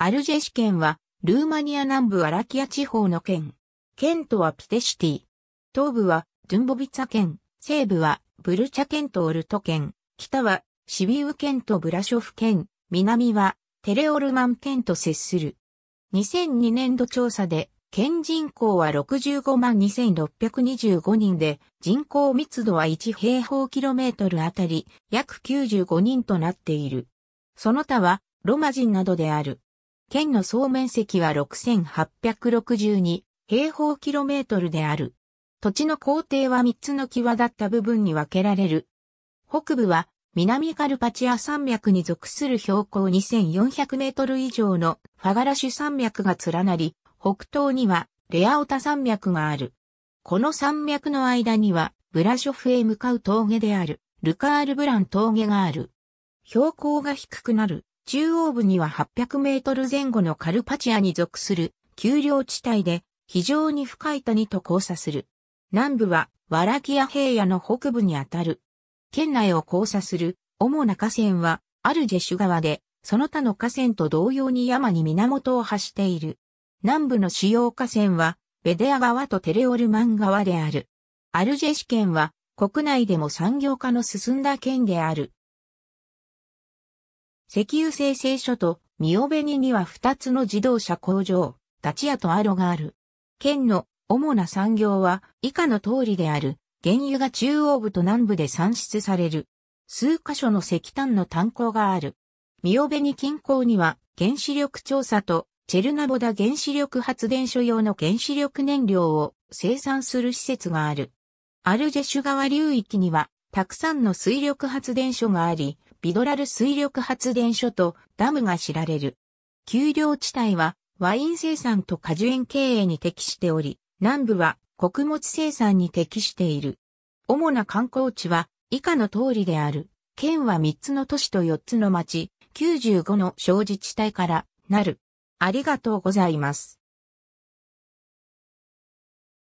アルジェシ県は、ルーマニア南部アラキア地方の県。県都はピテシティ。東部は、ドゥンボビツァ県。西部は、ブルチャ県とオルト県。北は、シビウ県とブラショフ県。南は、テレオルマン県と接する。2002年度調査で、県人口は65万2625人で、人口密度は1平方キロメートルあたり約95人となっている。その他は、ロマ人などである。県の総面積は6862平方キロメートルである。土地の工程は3つの際立った部分に分けられる。北部は南カルパチア山脈に属する標高2400メートル以上のファガラシュ山脈が連なり、北東にはレアオタ山脈がある。この山脈の間にはブラショフへ向かう峠であるルカールブラン峠がある。標高が低くなる中央部には800メートル前後のカルパチアに属する丘陵地帯で非常に深い谷と交差する。南部はワラキア平野の北部にあたる。県内を交差する主な河川はアルジェシュ川で、その他の河川と同様に山に源を発している。南部の主要河川はベデア川とテレオルマン川である。アルジェシュ県は国内でも産業化の進んだ県である。石油生成所とミオベニには二つの自動車工場、ダチアとアロがある。県の主な産業は以下の通りである。原油が中央部と南部で産出される。数箇所の石炭の炭鉱がある。ミオベニ近郊には原子力調査とチェルナボダ原子力発電所用の原子力燃料を生産する施設がある。アルジェシュ川流域にはたくさんの水力発電所があり、ビドラル水力発電所とダムが知られる。丘陵地帯はワイン生産と果樹園経営に適しており、南部は穀物生産に適している。主な観光地は以下の通りである。県は3つの都市と4つの町、95の小自治体からなる。ありがとうございます。